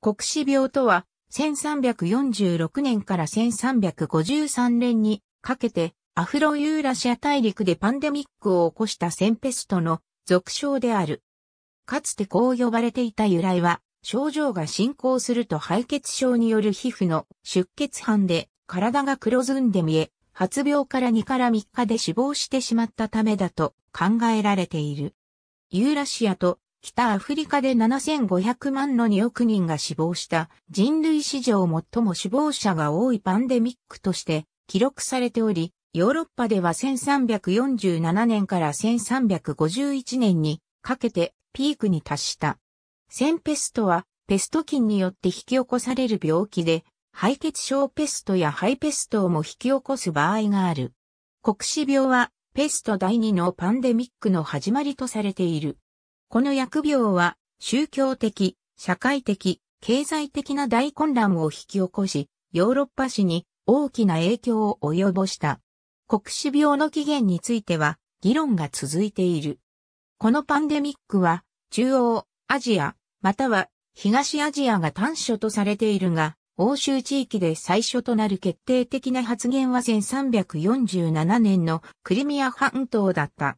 国死病とは、1346年から1353年にかけて、アフロユーラシア大陸でパンデミックを起こしたセンペストの俗称である。かつてこう呼ばれていた由来は、症状が進行すると敗血症による皮膚の出血斑で体が黒ずんで見え、発病から2から3日で死亡してしまったためだと考えられている。ユーラシアと北アフリカで7500万の2億人が死亡した人類史上最も死亡者が多いパンデミックとして記録されており、ヨーロッパでは1347年から1351年にかけてピークに達した。センペストはペスト菌によって引き起こされる病気で、肺血症ペストや肺ペストをも引き起こす場合がある。国死病はペスト第2のパンデミックの始まりとされている。この疫病は、宗教的、社会的、経済的な大混乱を引き起こし、ヨーロッパ史に大きな影響を及ぼした。国死病の起源については、議論が続いている。このパンデミックは、中央、アジア、または東アジアが短所とされているが、欧州地域で最初となる決定的な発言は1347年のクリミア半島だった。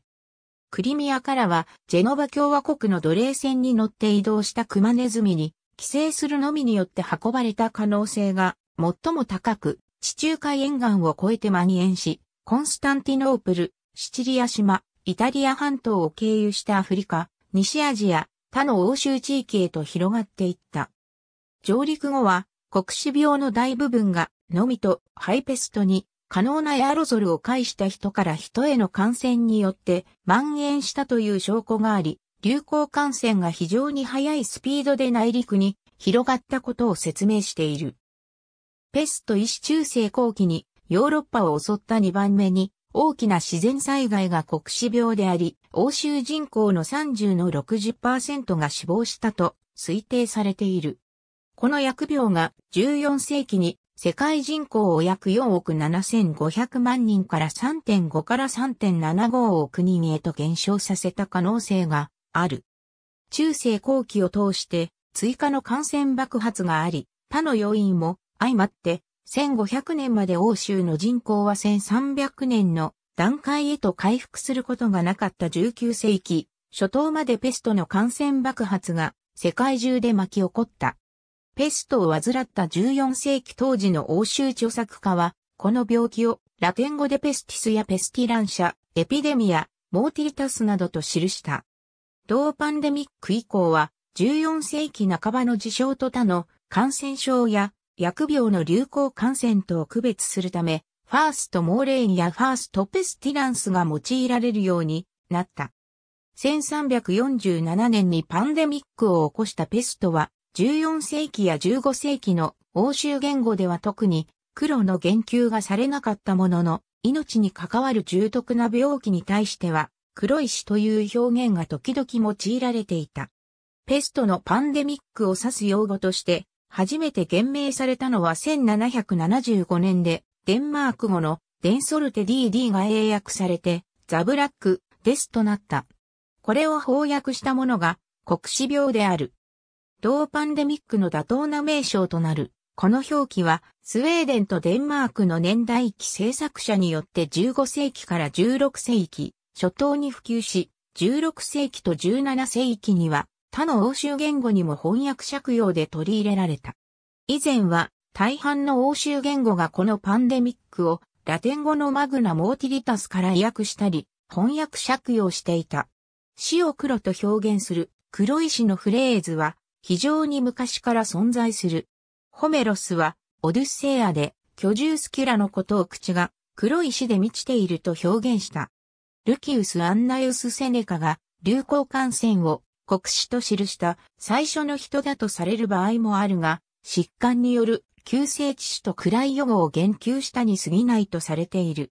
クリミアからは、ジェノバ共和国の奴隷船に乗って移動したクマネズミに、寄生するのみによって運ばれた可能性が最も高く、地中海沿岸を越えて蔓延し、コンスタンティノープル、シチリア島、イタリア半島を経由したアフリカ、西アジア、他の欧州地域へと広がっていった。上陸後は、黒死病の大部分が、のみとハイペストに可能なエアロゾルを介した人から人への感染によって蔓延したという証拠があり、流行感染が非常に速いスピードで内陸に広がったことを説明している。ペスト医師中世後期にヨーロッパを襲った2番目に大きな自然災害が国死病であり、欧州人口の30の60%が死亡したと推定されている。この疫病が14世紀に世界人口を約4億7500万人から3.5から3.75億人へと減少させた可能性がある。中世後期を通して追加の感染爆発があり、他の要因も相まって1500年まで欧州の人口は1300年の段階へと回復することがなかった19世紀初頭までペストの感染爆発が世界中で巻き起こった。ペストを患った14世紀当時の欧州著作家は、この病気をラテン語でペスティスやペスティランシャ、エピデミア、モーティリタスなどと記した。同パンデミック以降は、14世紀半ばの事象と他の感染症や薬病の流行感染とを区別するため、ファーストモーレインやファーストペスティランスが用いられるようになった。1347年にパンデミックを起こしたペストは14世紀や15世紀の欧州言語では特に黒の言及がされなかったものの、命に関わる重篤な病気に対しては、黒石という表現が時々用いられていた。ペストのパンデミックを指す用語として、初めて言明されたのは1775年で、デンマーク語のデンソルテ DD が英訳されて、ザブラック、ですとなった。これを翻訳したものが、国死病である。同パンデミックの妥当な名称となる。この表記は、スウェーデンとデンマークの年代記制作者によって15世紀から16世紀、初頭に普及し、16世紀と17世紀には、他の欧州言語にも翻訳借用で取り入れられた。以前は、大半の欧州言語がこのパンデミックを、ラテン語のマグナ・モーティリタスから訳したり、翻訳借用していた。死を黒と表現する黒石のフレーズは、非常に昔から存在する。ホメロスは、オデュッセイアで、居住スキュラのことを口が、黒い石で満ちていると表現した。ルキウス・アンナウス・セネカが、流行感染を、国史と記した最初の人だとされる場合もあるが、疾患による急性致死と暗い予後を言及したに過ぎないとされている。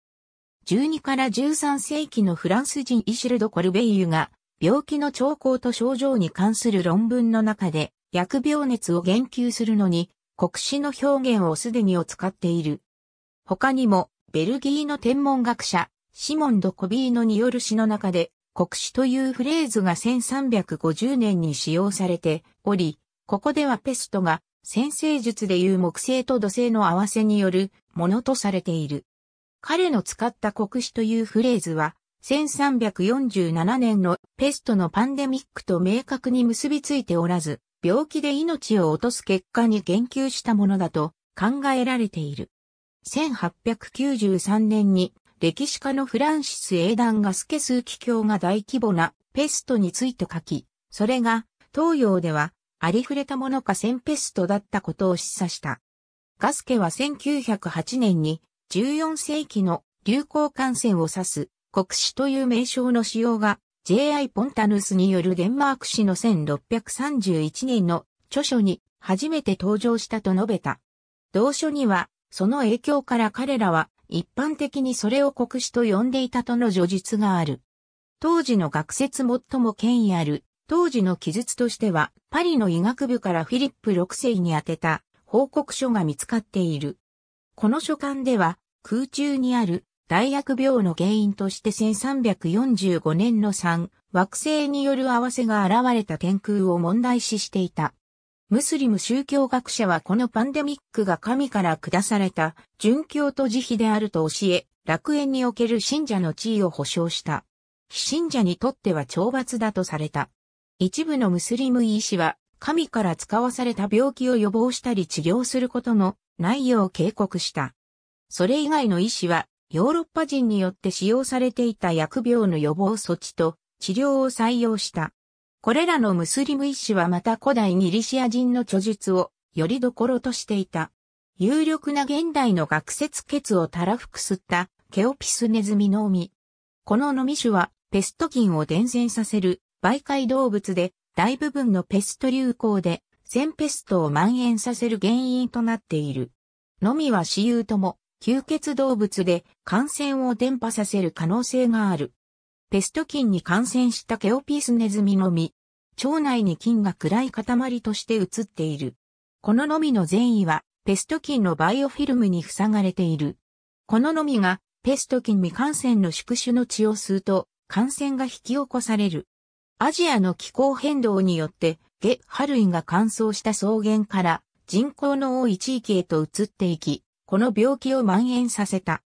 12から13世紀のフランス人イシルド・コルベイユが病気の兆候と症状に関する論文の中で、薬病熱を言及するのに、国史の表現をすでにを使っている。他にも、ベルギーの天文学者、シモン・ド・コビーノによる詩の中で、国史というフレーズが1350年に使用されており、ここではペストが先生術でいう木星と土星の合わせによるものとされている。彼の使った国史というフレーズは、1347年のペストのパンデミックと明確に結びついておらず、病気で命を落とす結果に言及したものだと考えられている。1893年に歴史家のフランシス英断がスケスーキ教が大規模なペストについて書き、それが東洋ではありふれたものかセンペストだったことを示唆した。ガスケは1908年に14世紀の流行感染を指す国史という名称の使用が J.I. ポンタヌスによるデンマーク史の1631年の著書に初めて登場したと述べた。同書には、その影響から彼らは一般的にそれを国史と呼んでいたとの叙述がある。当時の学説最も権威ある、当時の記述としては、パリの医学部からフィリップ6世に宛てた報告書が見つかっている。この書簡では、空中にある大疫病の原因として1345年の3、惑星による合わせが現れた天空を問題視していた。ムスリム宗教学者はこのパンデミックが神から下された、殉教と慈悲であると教え、楽園における信者の地位を保障した。非信者にとっては懲罰だとされた。一部のムスリム医師は、神から使わされた病気を予防したり治療することの内容を警告した。それ以外の医師は、ヨーロッパ人によって使用されていた薬病の予防措置と治療を採用した。これらのムスリム医師はまた古代ギリシア人の著述をよりどころとしていた。有力な現代の学説血をたらふくすったケオピスネズミの実。この飲み種はペスト菌を伝染させる媒介動物で大部分のペスト流行で全ペストを蔓延させる原因となっている。のみは私有とも吸血動物で感染を伝播させる可能性がある。ペスト菌に感染したケオピースネズミのみ、腸内に菌が暗い塊として映っている。こののみの善意は、ペスト菌のバイオフィルムに塞がれている。こののみが、ペスト菌未感染の宿主の血を吸うと、感染が引き起こされる。アジアの気候変動によって、ゲ・ハルイが乾燥した草原から人口の多い地域へと移っていき、この病気を蔓延させた。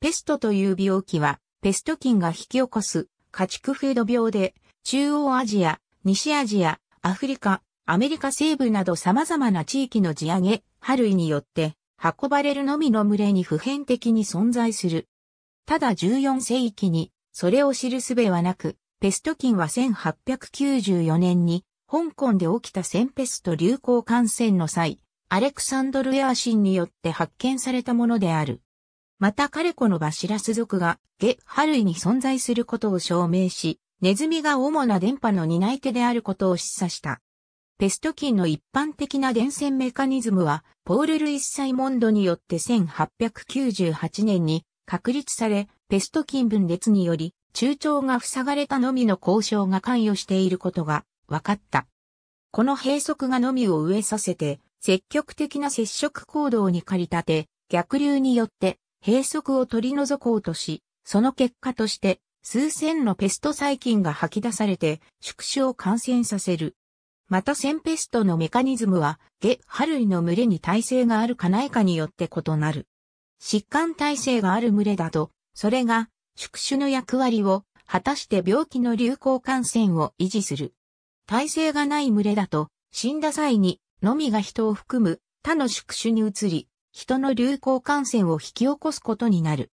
ペストという病気は、ペスト菌が引き起こす家畜フード病で、中央アジア、西アジア、アフリカ、アメリカ西部など様々な地域の地上げ、波類によって、運ばれるのみの群れに普遍的に存在する。ただ14世紀に、それを知る術はなく、ペスト菌は1894年に、香港で起きた先ペスト流行感染の際、アレクサンドル・エアシンによって発見されたものである。またカレコのバシラス族がゲ・ハルイに存在することを証明し、ネズミが主な電波の担い手であることを示唆した。ペスト菌の一般的な伝染メカニズムは、ポール・ルイス・サイモンドによって1898年に確立され、ペスト菌分裂により、中腸が塞がれたのみの交渉が関与していることが分かった。この閉塞がのみを植えさせて、積極的な接触行動に駆り立て、逆流によって閉塞を取り除こうとし、その結果として数千のペスト細菌が吐き出されて宿主を感染させる。またセンペストのメカニズムは、ゲ・ハ類の群れに耐性があるかないかによって異なる。疾患耐性がある群れだと、それが宿主の役割を果たして病気の流行感染を維持する。耐性がない群れだと、死んだ際にのみが人を含む他の宿主に移り、人の流行感染を引き起こすことになる。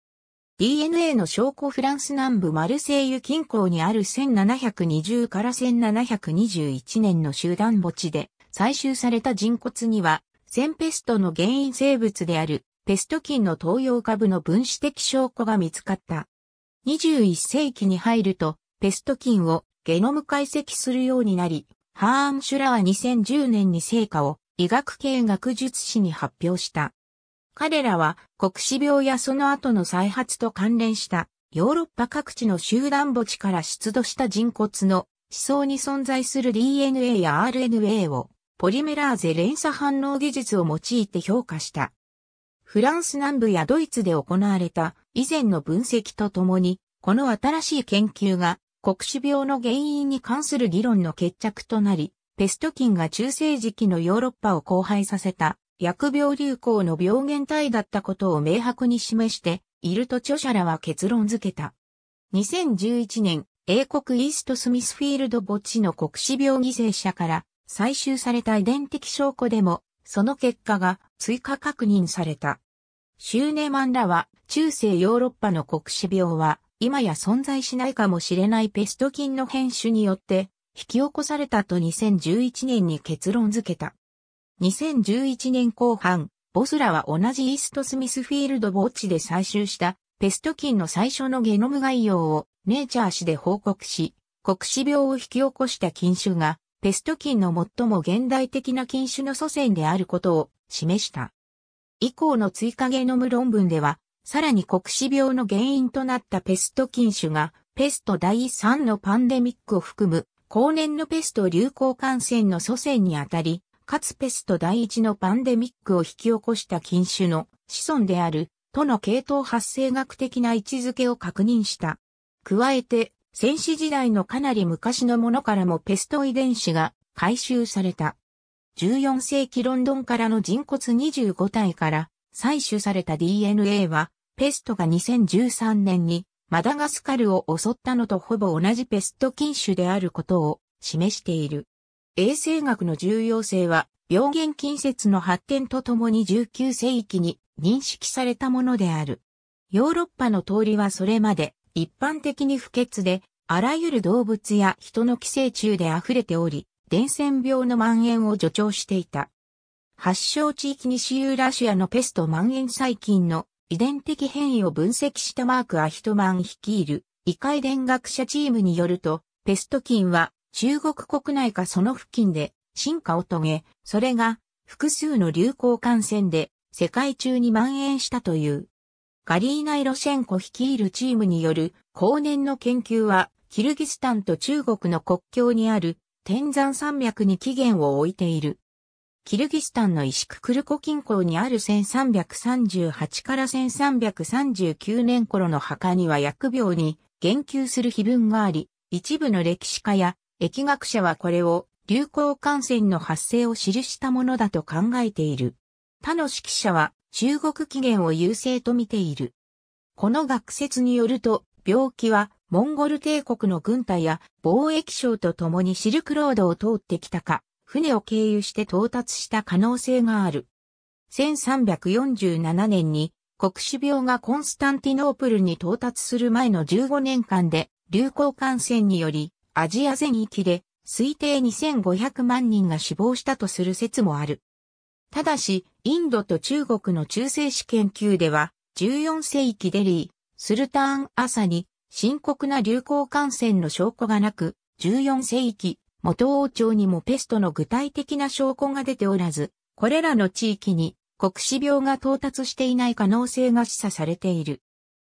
DNA の証拠フランス南部マルセイユ近郊にある1720から1721年の集団墓地で採集された人骨には、センペストの原因生物であるペスト菌の東洋株の分子的証拠が見つかった。21世紀に入ると、ペスト菌をゲノム解析するようになり、ハーン・シュラは2010年に成果を医学系学術誌に発表した。彼らは国死病やその後の再発と関連したヨーロッパ各地の集団墓地から出土した人骨の思想に存在する DNA や RNA をポリメラーゼ連鎖反応技術を用いて評価した。フランス南部やドイツで行われた以前の分析とともに、この新しい研究が黒死病の原因に関する議論の決着となり、ペスト菌が中世時期のヨーロッパを荒廃させた疫病流行の病原体だったことを明白に示していると著者らは結論付けた。2011年、英国イーストスミスフィールド墓地の黒死病犠牲者から採集された遺伝的証拠でも、その結果が追加確認された。シューネマンらは中世ヨーロッパの黒死病は今や存在しないかもしれないペスト菌の変種によって引き起こされたと2011年に結論付けた。2011年後半、ボスラは同じイーストスミスフィールド墓地で採集したペスト菌の最初のゲノム概要をネイチャー誌で報告し、国死病を引き起こした菌種がペスト菌の最も現代的な菌種の祖先であることを示した。以降の追加ゲノム論文ではさらに黒死病の原因となったペスト菌種が、ペスト第3のパンデミックを含む、後年のペスト流行感染の祖先にあたり、かつペスト第1のパンデミックを引き起こした菌種の子孫である、との系統発生学的な位置づけを確認した。加えて、戦死時代のかなり昔のものからもペスト遺伝子が回収された。14世紀ロンドンからの人骨25体から採取された DNA はペストが2013年にマダガスカルを襲ったのとほぼ同じペスト菌種であることを示している。衛生学の重要性は病原菌説の発展とともに19世紀に認識されたものである。ヨーロッパの通りはそれまで一般的に不潔で、あらゆる動物や人の寄生虫で溢れており、伝染病の蔓延を助長していた。発症地域西ユーラシアのペスト蔓延細菌の遺伝的変異を分析したマーク・アヒトマン率いる、異界伝学者チームによると、ペスト菌は中国国内かその付近で進化を遂げ、それが複数の流行感染で世界中に蔓延したという。ガリーナ・イロシェンコ率いるチームによる後年の研究は、キルギスタンと中国の国境にある天山山脈に起源を置いている。キルギスタンのイシククルコ近郊にある1338から1339年頃の墓には薬病に言及する碑文があり、一部の歴史家や疫学者はこれを流行感染の発生を記したものだと考えている。他の指揮者は中国起源を優勢と見ている。この学説によると、病気はモンゴル帝国の軍隊や貿易省と共にシルクロードを通ってきたか、船を経由して到達した可能性がある。1347年に国死病がコンスタンティノープルに到達する前の15年間で流行感染によりアジア全域で推定2500万人が死亡したとする説もある。ただし、インドと中国の中世史研究では14世紀デリー、スルターン・朝に深刻な流行感染の証拠がなく、14世紀、元王朝にもペストの具体的な証拠が出ておらず、これらの地域に国死病が到達していない可能性が示唆されている。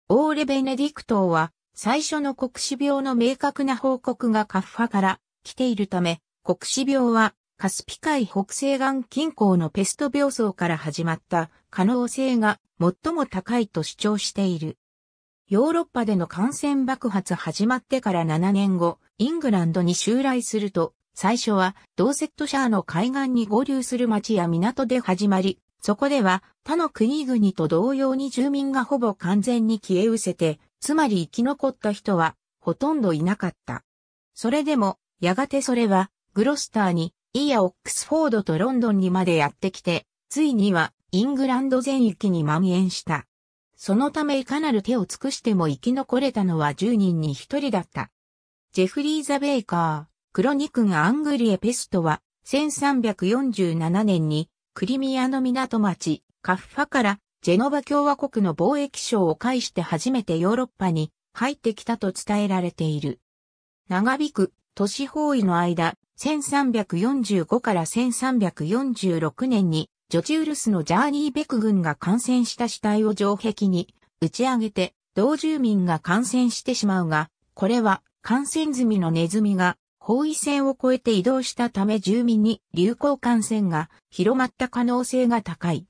オーレ・ベネディクトーは、最初の国死病の明確な報告がカッファから来ているため、国死病はカスピ海北西岸近郊のペスト病巣から始まった可能性が最も高いと主張している。ヨーロッパでの感染爆発始まってから7年後、イングランドに襲来すると、最初はドーセットシャーの海岸に合流する町や港で始まり、そこでは他の国々と同様に住民がほぼ完全に消え失せて、つまり生き残った人はほとんどいなかった。それでも、やがてそれはグロスターに、イやオックスフォードとロンドンにまでやってきて、ついにはイングランド全域に蔓延した。そのためいかなる手を尽くしても生き残れたのは10人に1人だった。ジェフリー・ザ・ベイカー、クロニクン・アングリエ・ペストは、1347年に、クリミアの港町、カッファから、ジェノバ共和国の貿易省を介して初めてヨーロッパに入ってきたと伝えられている。長引く都市包囲の間、1345から1346年にジョチウルスのジャーニーベク軍が感染した死体を城壁に打ち上げて、同住民が感染してしまうが、これは感染済みのネズミが包囲線を越えて移動したため住民に流行感染が広まった可能性が高い。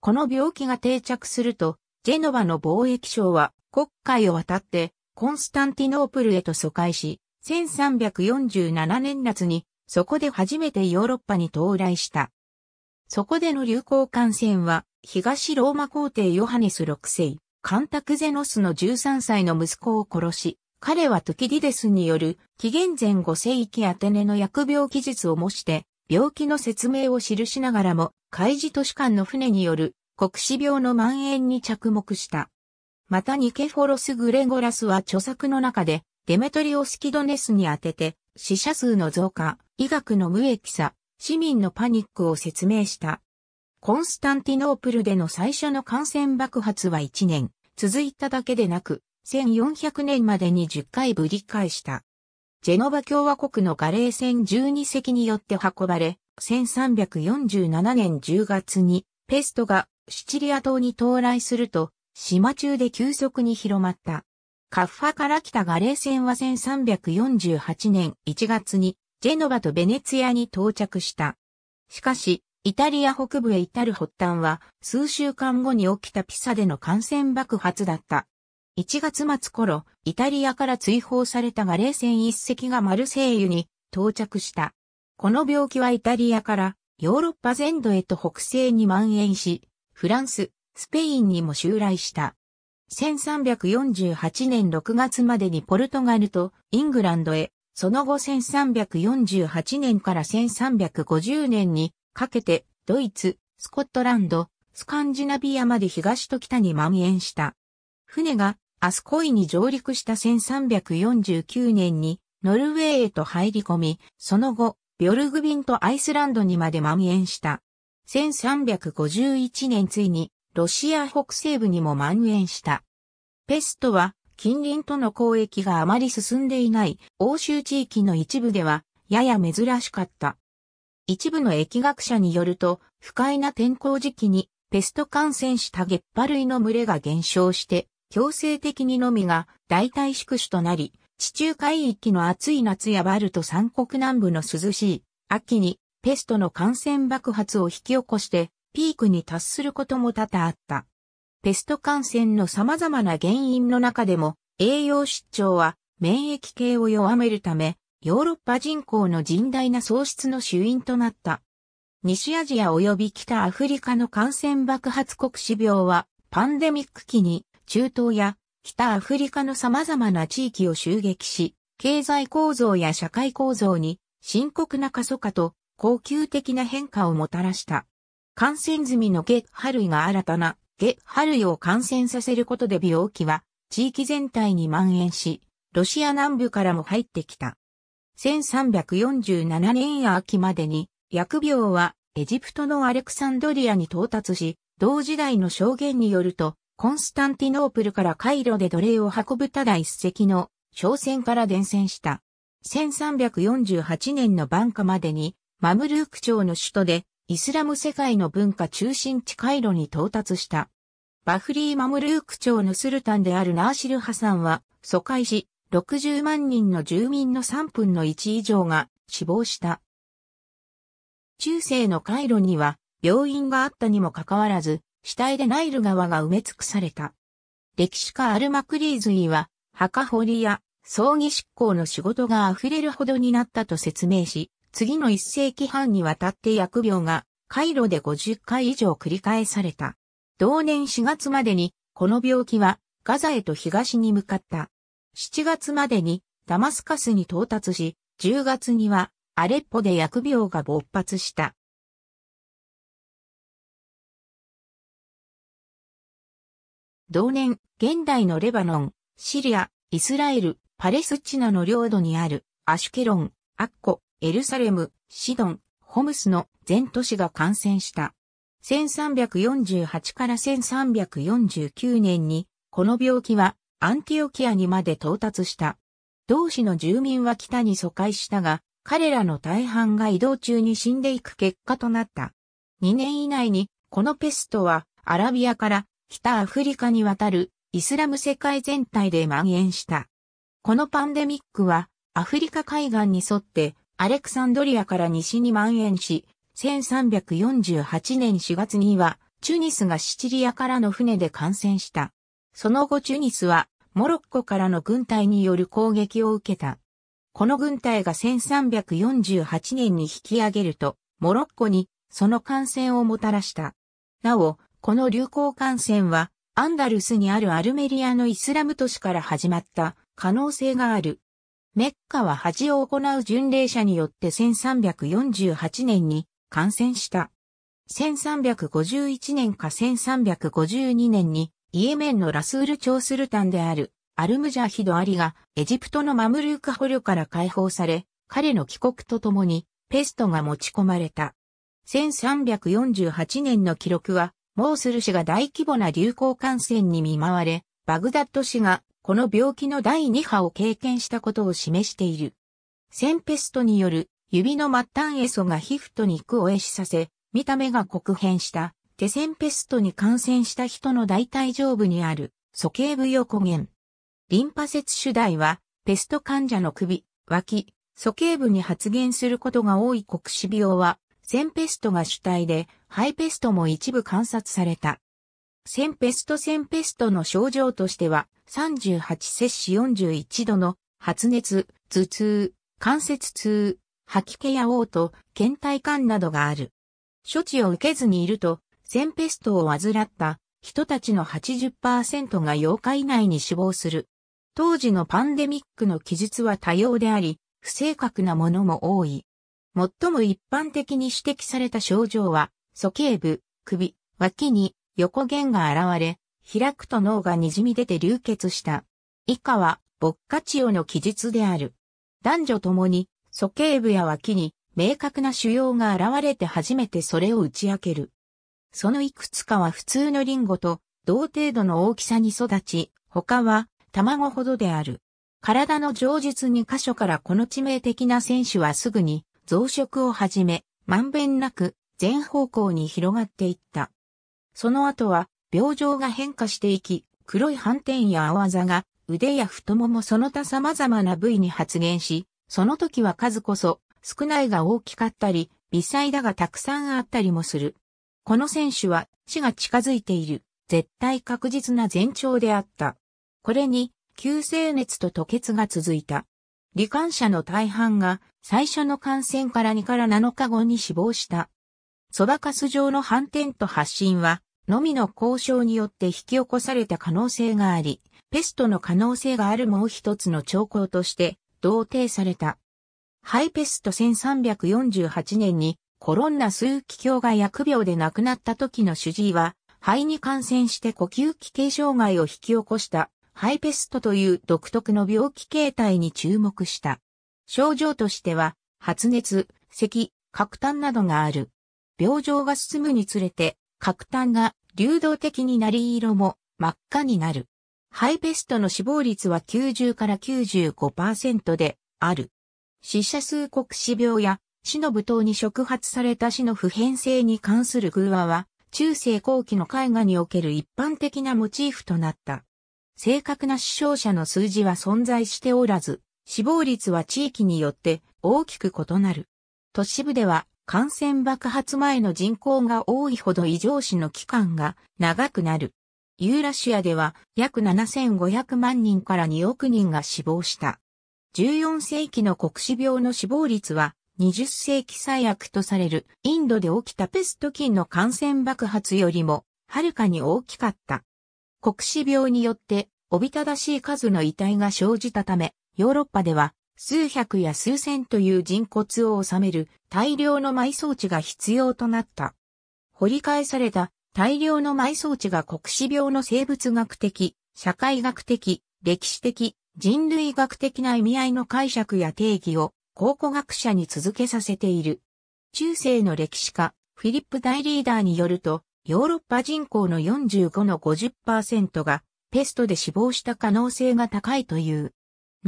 この病気が定着すると、ジェノバの貿易省は国会を渡ってコンスタンティノープルへと疎開し、1347年夏にそこで初めてヨーロッパに到来した。そこでの流行感染は、東ローマ皇帝ヨハネス6世、カンタクゼノスの13歳の息子を殺し、彼はトキディデスによる紀元前5世紀アテネの薬病記述を模して、病気の説明を記しながらも、海事都市間の船による国死病の蔓延に着目した。またニケフォロス・グレゴラスは著作の中で、デメトリオスキドネスに当てて、死者数の増加、医学の無益さ、市民のパニックを説明した。コンスタンティノープルでの最初の感染爆発は1年続いただけでなく、1400年までに10回ぶり返した。ジェノバ共和国のガレー船12隻によって運ばれ、1347年10月にペストがシチリア島に到来すると、島中で急速に広まった。カッファから来たガレー船は1348年1月にジェノバとベネツィアに到着した。しかし、イタリア北部へ至る発端は、数週間後に起きたピサでの感染爆発だった。1月末頃、イタリアから追放されたガレー船一隻がマルセイユに到着した。この病気はイタリアからヨーロッパ全土へと北西に蔓延し、フランス、スペインにも襲来した。1348年6月までにポルトガルとイングランドへその後1348年から1350年にかけてドイツ、スコットランド、スカンジナビアまで東と北に蔓延した。船がアスコイに上陸した1349年にノルウェーへと入り込み、その後、ビョルグビンとアイスランドにまで蔓延した。1351年ついにロシア北西部にも蔓延した。ペストは近隣との交易があまり進んでいない欧州地域の一部では、やや珍しかった。一部の疫学者によると、不快な天候時期にペスト感染した月波類の群れが減少して、強制的にのみが代替宿主となり、地中海域の暑い夏やバルト三国南部の涼しい秋にペストの感染爆発を引き起こしてピークに達することも多々あった。ペスト感染の様々な原因の中でも、栄養失調は免疫系を弱めるため、ヨーロッパ人口の甚大な喪失の主因となった。西アジア及び北アフリカの感染爆発国死病は、パンデミック期に中東や北アフリカの様々な地域を襲撃し、経済構造や社会構造に深刻な過疎化と恒久的な変化をもたらした。感染済みのゲ波類が新たなゲ・ハルヨを感染させることで病気は地域全体に蔓延し、ロシア南部からも入ってきた。1347年秋までに薬病はエジプトのアレクサンドリアに到達し、同時代の証言によると、コンスタンティノープルからカイロで奴隷を運ぶただ一隻の商船から伝染した。1348年の晩夏までに、マムルーク朝の首都でイスラム世界の文化中心地カイロに到達した。バフリー・マムルーク朝のスルタンであるナーシル・ハサンは、疎開し、60万人の住民の3分の1以上が死亡した。中世のカイロには病院があったにもかかわらず、死体でナイル川が埋め尽くされた。歴史家アルマクリーズイは、墓掘りや葬儀執行の仕事が溢れるほどになったと説明し、次の一世紀半にわたって薬病が回路で50回以上繰り返された。同年4月までに、この病気はガザへと東に向かった。7月までにダマスカスに到達し、10月にはアレッポで薬病が勃発した。同年、現代のレバノン、シリア、イスラエル、パレスチナの領土にあるアシュケロン、アッコ、エルサレム、シドン、ホムスの全都市が感染した。1348から1349年に、この病気はアンティオキアにまで到達した。同市の住民は北に疎開したが、彼らの大半が移動中に死んでいく結果となった。2年以内に、このペストはアラビアから北アフリカに渡るイスラム世界全体で蔓延した。このパンデミックはアフリカ海岸に沿ってアレクサンドリアから西に蔓延し、1348年4月には、チュニスがシチリアからの船で感染した。その後チュニスは、モロッコからの軍隊による攻撃を受けた。この軍隊が1348年に引き上げると、モロッコにその感染をもたらした。なお、この流行感染は、アンダルスにあるアルメリアのイスラム都市から始まった可能性がある。メッカは恥を行う巡礼者によって1348年に感染した。1351年か1352年にイエメンのラスール朝スルタンであるアルムジャヒドアリがエジプトのマムルーク捕虜から解放され、彼の帰国とともにペストが持ち込まれた。1348年の記録は、モースル氏が大規模な流行感染に見舞われ、バグダッド氏がこの病気の第2波を経験したことを示している。センペストによる指の末端エソが皮膚と肉を壊死させ、見た目が黒変した手センペストに感染した人の大体上部にある鼠径部横弦。リンパ節主題はペスト患者の首、脇、鼠径部に発現することが多い黒死病は、センペストが主体で、ハイペストも一部観察された。センペストセンペストの症状としては、38摂氏41度の発熱、頭痛、関節痛、吐き気や嘔吐、倦怠感などがある。処置を受けずにいると、センペストを患った人たちの80%が8日以内に死亡する。当時のパンデミックの記述は多様であり、不正確なものも多い。最も一般的に指摘された症状は、鼠径部、首、脇に横弦が現れ、開くと脳が滲み出て流血した。以下は、ボッカチオの記述である。男女ともに、鼠径部や脇に、明確な腫瘍が現れて初めてそれを打ち明ける。そのいくつかは普通のリンゴと同程度の大きさに育ち、他は卵ほどである。体の上述に箇所からこの致命的な選手はすぐに増殖を始め、まんべんなく全方向に広がっていった。その後は、病状が変化していき、黒い斑点や青あざが、腕や太ももその他様々な部位に発現し、その時は数こそ、少ないが大きかったり、微細だがたくさんあったりもする。この選手は、死が近づいている、絶対確実な前兆であった。これに、急性熱と吐血が続いた。罹患者の大半が最初の感染から2から7日後に死亡した。そばカス状の反転と発疹はのみの交渉によって引き起こされた可能性があり、ペストの可能性があるもう一つの兆候として同定された。ハイペスト1348年にコロンナ枢機卿が疫病で亡くなった時の主治医は、肺に感染して呼吸器系障害を引き起こしたハイペストという独特の病気形態に注目した。症状としては、発熱、咳、核炭などがある。病状が進むにつれて、核炭が流動的になり色も真っ赤になる。ハイペストの死亡率は90から95%である。死者数国死病や死の舞踏に触発された死の普遍性に関する偶話は中世後期の絵画における一般的なモチーフとなった。正確な死傷者の数字は存在しておらず、死亡率は地域によって大きく異なる。都市部では感染爆発前の人口が多いほど異常死の期間が長くなる。ユーラシアでは約7500万人から2億人が死亡した。14世紀の国死病の死亡率は20世紀最悪とされるインドで起きたペスト菌の感染爆発よりもはるかに大きかった。国死病によっておびただしい数の遺体が生じたため、ヨーロッパでは数百や数千という人骨を収める大量の埋葬地が必要となった。掘り返された大量の埋葬地が国史病の生物学的、社会学的、歴史的、人類学的な意味合いの解釈や定義を考古学者に続けさせている。中世の歴史家、フィリップ大リーダーによると、ヨーロッパ人口の45の50%がペストで死亡した可能性が高いという。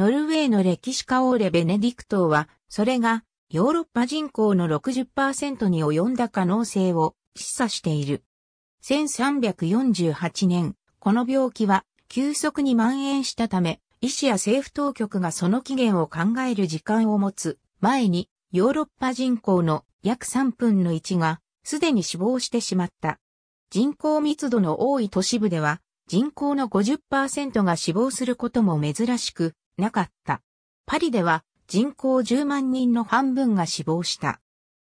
ノルウェーの歴史家オーレ・ベネディクトーは、それがヨーロッパ人口の60%に及んだ可能性を示唆している。1348年、この病気は急速に蔓延したため、医師や政府当局がその起源を考える時間を持つ前に、ヨーロッパ人口の約3分の1がすでに死亡してしまった。人口密度の多い都市部では、人口の50%が死亡することも珍しく、なかった。パリでは人口10万人の半分が死亡した。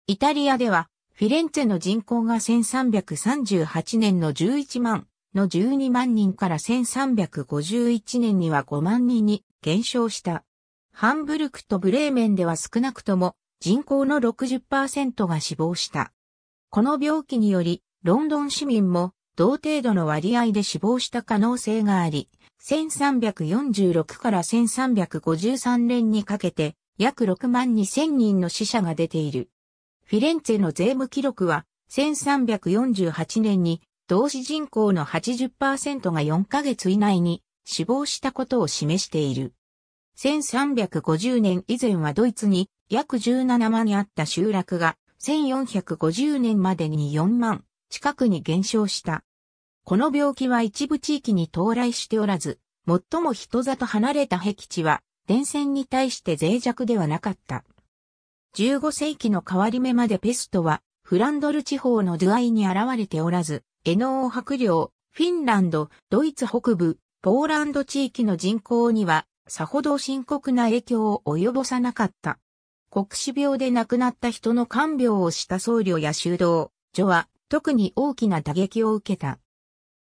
イタリアではフィレンツェの人口が1338年の11万の12万人から1351年には5万人に減少した。ハンブルクとブレーメンでは少なくとも人口の60%が死亡した。この病気により、ロンドン市民も同程度の割合で死亡した可能性があり、1346から1353年にかけて約6万2千人の死者が出ている。フィレンツェの税務記録は1348年に同時人口の80%が4ヶ月以内に死亡したことを示している。1350年以前はドイツに約17万にあった集落が1450年までに4万近くに減少した。この病気は一部地域に到来しておらず、最も人里離れた壁地は、電線に対して脆弱ではなかった。15世紀の変わり目までペストは、フランドル地方の度合いに現れておらず、エノー白領、フィンランド、ドイツ北部、ポーランド地域の人口には、さほど深刻な影響を及ぼさなかった。国死病で亡くなった人の看病をした僧侶や修道、女は特に大きな打撃を受けた。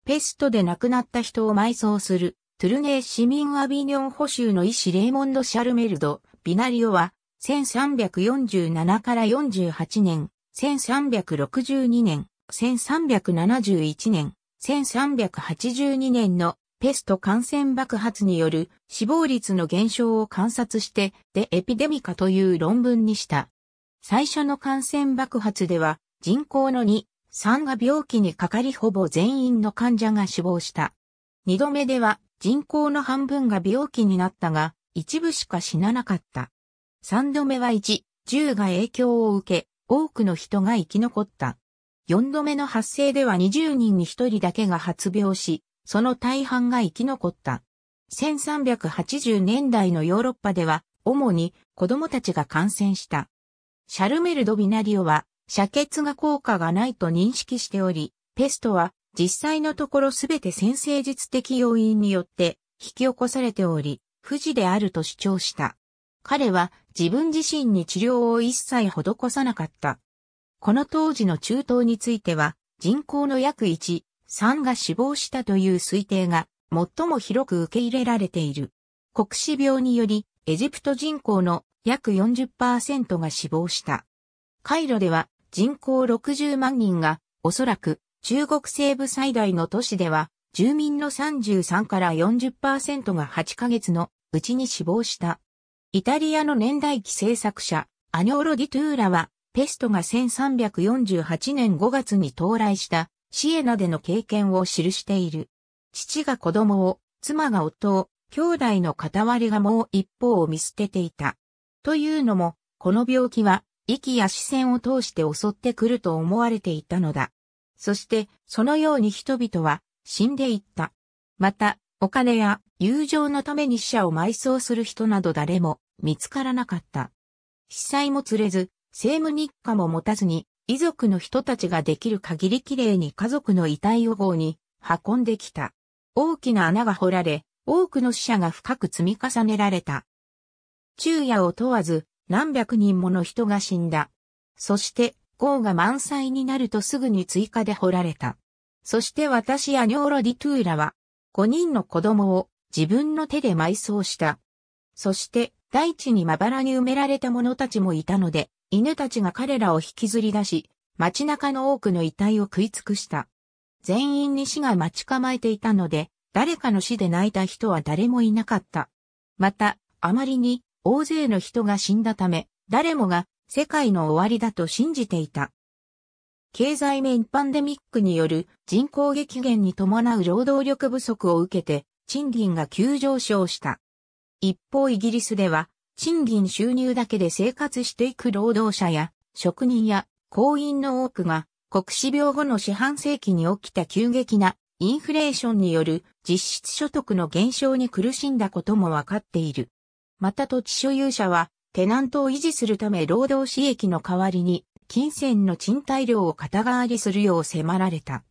ペストで亡くなった人を埋葬する、トゥルネー市民アビニョン保修の医師レーモンド・シャルメルド、ビナリオは、1347から48年、1362年、1371年、1382年のペスト感染爆発による死亡率の減少を観察してデ・エピデミカという論文にした。最初の感染爆発では人口の2、3が病気にかかりほぼ全員の患者が死亡した。2度目では人口の半分が病気になったが、一部しか死ななかった。3度目は1、銃が影響を受け、多くの人が生き残った。4度目の発生では20人に1人だけが発病し、その大半が生き残った。1380年代のヨーロッパでは、主に子供たちが感染した。シャルメル・ド・ビナリオは遮血が効果がないと認識しており、ペストは実際のところすべて先生術的要因によって引き起こされており、不治であると主張した。彼は自分自身に治療を一切施さなかった。この当時の中東については人口の約1、3が死亡したという推定が最も広く受け入れられている。国死病によりエジプト人口の約40%が死亡した。カイロでは人口60万人が、おそらく中国西部最大の都市では、住民の33から40%が8ヶ月のうちに死亡した。イタリアの年代記制作者、アニョーロ・ディトゥーラは、ペストが1348年5月に到来したシエナでの経験を記している。父が子供を、妻が夫を、兄弟の片割れがもう一方を見捨てていた。というのも、この病気は息や視線を通して襲ってくると思われていたのだ。そして、そのように人々は死んでいった。また、お金や友情のために死者を埋葬する人など誰も見つからなかった。死災も釣れず、政務日課も持たずに、遺族の人たちができる限りきれいに家族の遺体を号に運んできた。大きな穴が掘られ、多くの死者が深く積み重ねられた。昼夜を問わず、何百人もの人が死んだ。そして、号が満載になるとすぐに追加で掘られた。そして私やニョーロ・ディトゥーラは、5人の子供を自分の手で埋葬した。そして、大地にまばらに埋められた者たちもいたので、犬たちが彼らを引きずり出し、街中の多くの遺体を食い尽くした。全員に死が待ち構えていたので、誰かの死で泣いた人は誰もいなかった。また、あまりに大勢の人が死んだため、誰もが世界の終わりだと信じていた。経済面パンデミックによる人口激減に伴う労働力不足を受けて、賃金が急上昇した。一方イギリスでは、賃金収入だけで生活していく労働者や、職人や、工員の多くが、国死病後の四半世紀に起きた急激なインフレーションによる実質所得の減少に苦しんだこともわかっている。また土地所有者は、テナントを維持するため労働私益の代わりに、金銭の賃貸料を肩代わりするよう迫られた。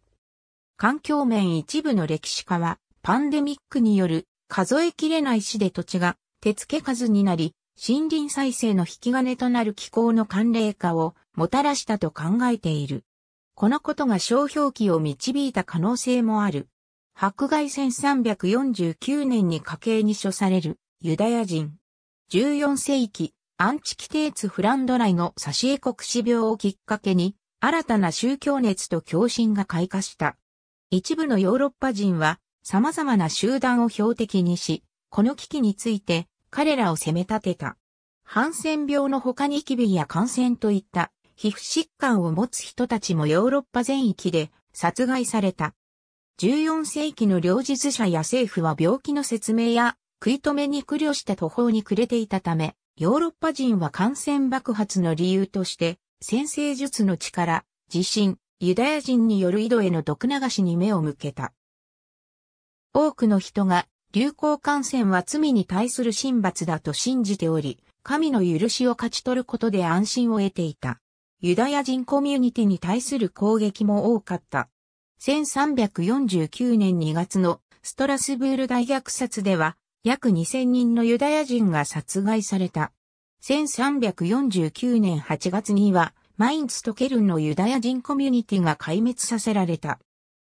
環境面一部の歴史家は、パンデミックによる数えきれない死で土地が手付け数になり、森林再生の引き金となる気候の寒冷化をもたらしたと考えている。このことが商標期を導いた可能性もある。白外1349年に家計に処されるユダヤ人。14世紀、アンチキテーツ・フランド内の挿絵国史病をきっかけに、新たな宗教熱と共振が開花した。一部のヨーロッパ人は、様々な集団を標的にし、この危機について、彼らを責め立てた。ハンセン病の他に疫病や感染といった皮膚疾患を持つ人たちもヨーロッパ全域で殺害された。14世紀の両日者や政府は病気の説明や食い止めに苦慮して途方に暮れていたため、ヨーロッパ人は感染爆発の理由として、先生術の力、地震、ユダヤ人による井戸への毒流しに目を向けた。多くの人が流行感染は罪に対する神罰だと信じており、神の許しを勝ち取ることで安心を得ていた。ユダヤ人コミュニティに対する攻撃も多かった。1349年2月のストラスブール大虐殺では、約2000人のユダヤ人が殺害された。1349年8月には、マインツとケルンのユダヤ人コミュニティが壊滅させられた。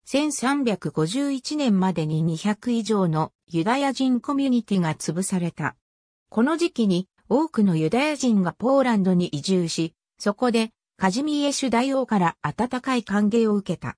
1351年までに200以上のユダヤ人コミュニティが潰された。この時期に多くのユダヤ人がポーランドに移住し、そこでカジミエシュ大王から温かい歓迎を受けた。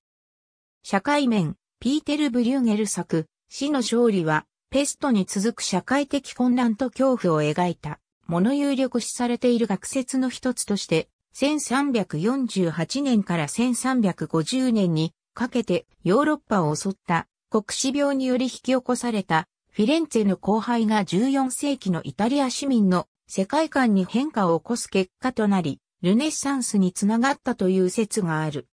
社会面、ピーテル・ブリューゲル作、死の勝利はペストに続く社会的混乱と恐怖を描いた、物有力視されている学説の一つとして、1348年から1350年にかけてヨーロッパを襲った国死病により引き起こされたフィレンツェの後輩が14世紀のイタリア市民の世界観に変化を起こす結果となり、ルネッサンスにつながったという説がある。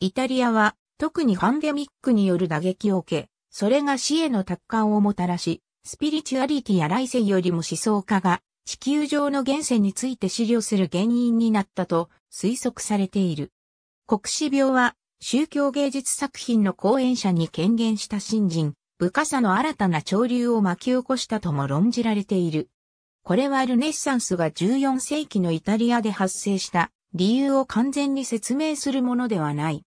イタリアは特にパンデミックによる打撃を受け、それが死への達観をもたらし、スピリチュアリティや来世よりも思想家が地球上の現世について資料する原因になったと推測されている。国死病は宗教芸術作品の講演者に権限した新人、部下さの新たな潮流を巻き起こしたとも論じられている。これはルネッサンスが14世紀のイタリアで発生した理由を完全に説明するものではない。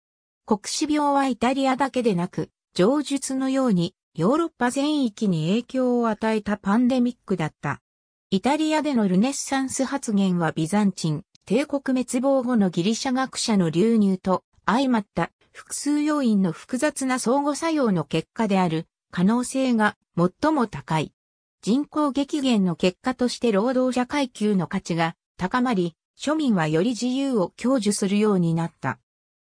国死病はイタリアだけでなく、上述のようにヨーロッパ全域に影響を与えたパンデミックだった。イタリアでのルネッサンス発言はビザンチン、帝国滅亡後のギリシャ学者の流入と相まった複数要因の複雑な相互作用の結果である可能性が最も高い。人口激減の結果として労働者階級の価値が高まり、庶民はより自由を享受するようになった。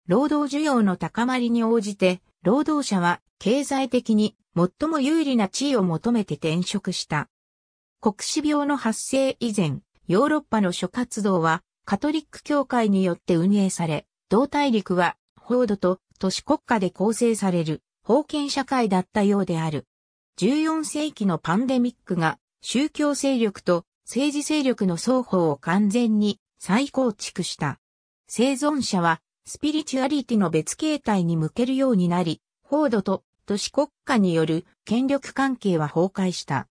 労働需要の高まりに応じて、労働者は経済的に最も有利な地位を求めて転職した。国死病の発生以前、ヨーロッパの諸活動はカトリック教会によって運営され、同大陸は報道と都市国家で構成される封建社会だったようである。14世紀のパンデミックが宗教勢力と政治勢力の双方を完全に再構築した。生存者はスピリチュアリティの別形態に向けるようになり、フォードと都市国家による権力関係は崩壊した。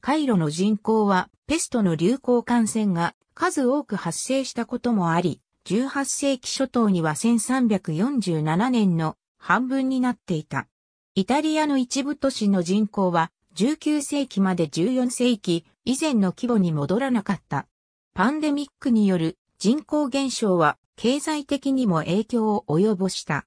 カイロの人口はペストの流行感染が数多く発生したこともあり、18世紀初頭には1347年の半分になっていた。イタリアの一部都市の人口は19世紀まで14世紀以前の規模に戻らなかった。パンデミックによる人口減少は経済的にも影響を及ぼした。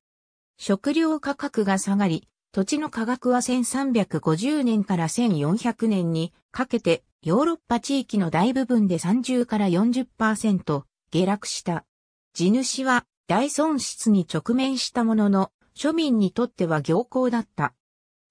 食料価格が下がり、土地の価格は1350年から1400年にかけてヨーロッパ地域の大部分で30から40%下落した。地主は大損失に直面したものの、庶民にとっては行幸だった。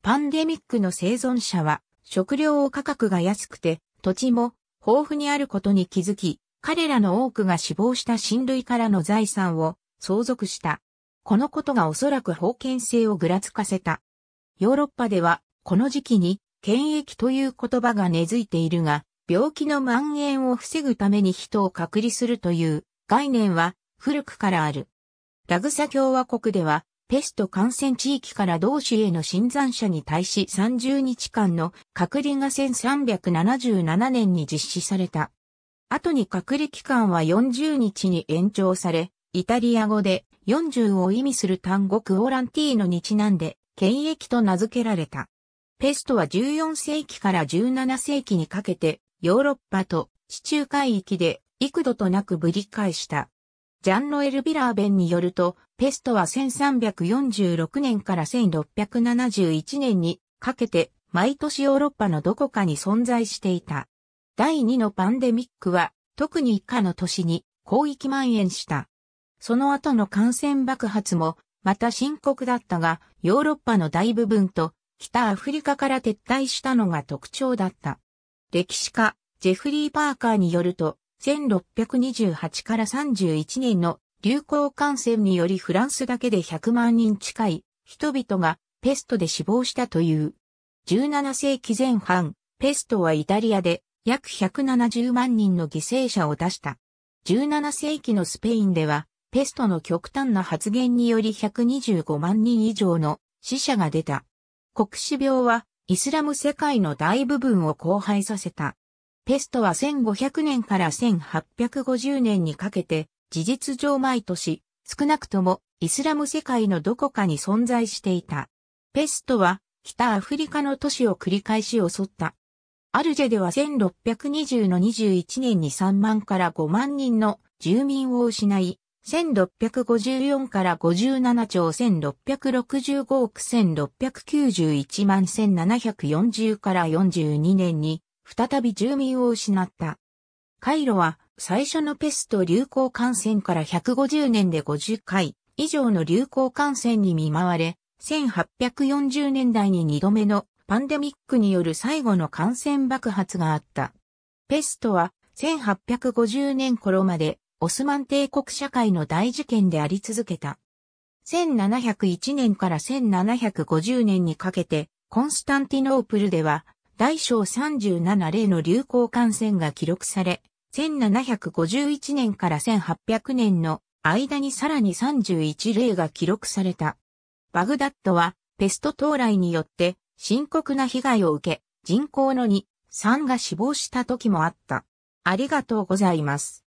パンデミックの生存者は食料価格が安くて土地も豊富にあることに気づき、彼らの多くが死亡した親類からの財産を相続した。このことがおそらく封建制をぐらつかせた。ヨーロッパでは、この時期に、検疫という言葉が根付いているが、病気の蔓延を防ぐために人を隔離するという概念は古くからある。ラグサ共和国では、ペスト感染地域から同市への新参者に対し30日間の隔離が1377年に実施された。後に隔離期間は40日に延長され、イタリア語で40を意味する単語クオランティーノにちなんで、検疫と名付けられた。ペストは14世紀から17世紀にかけて、ヨーロッパと地中海域で幾度となくぶり返した。ジャンノエル・ビラーベンによると、ペストは1346年から1671年にかけて毎年ヨーロッパのどこかに存在していた。第2のパンデミックは、特に以下の年に広域蔓延した。その後の感染爆発も、また深刻だったが、ヨーロッパの大部分と、北アフリカから撤退したのが特徴だった。歴史家、ジェフリー・パーカーによると、1628から31年の流行感染によりフランスだけで100万人近い人々がペストで死亡したという。17世紀前半、ペストはイタリアで約170万人の犠牲者を出した。17世紀のスペインでは、ペストの極端な発言により125万人以上の死者が出た。国死病は、イスラム世界の大部分を荒廃させた。ペストは1500年から1850年にかけて、事実上毎年、少なくともイスラム世界のどこかに存在していた。ペストは北アフリカの都市を繰り返し襲った。アルジェでは1620の21年に3万から5万人の住民を失い、1654から57兆1665億1691万1740から42年に再び住民を失った。カイロは最初のペスト流行感染から150年で50回以上の流行感染に見舞われ、1840年代に2度目のパンデミックによる最後の感染爆発があった。ペストは1850年頃までオスマン帝国社会の大事件であり続けた。1701年から1750年にかけてコンスタンティノープルでは大小37例の流行感染が記録され、1751年から1800年の間にさらに31例が記録された。バグダッドはペスト到来によって深刻な被害を受け、人口の2、3が死亡した時もあった。ありがとうございます。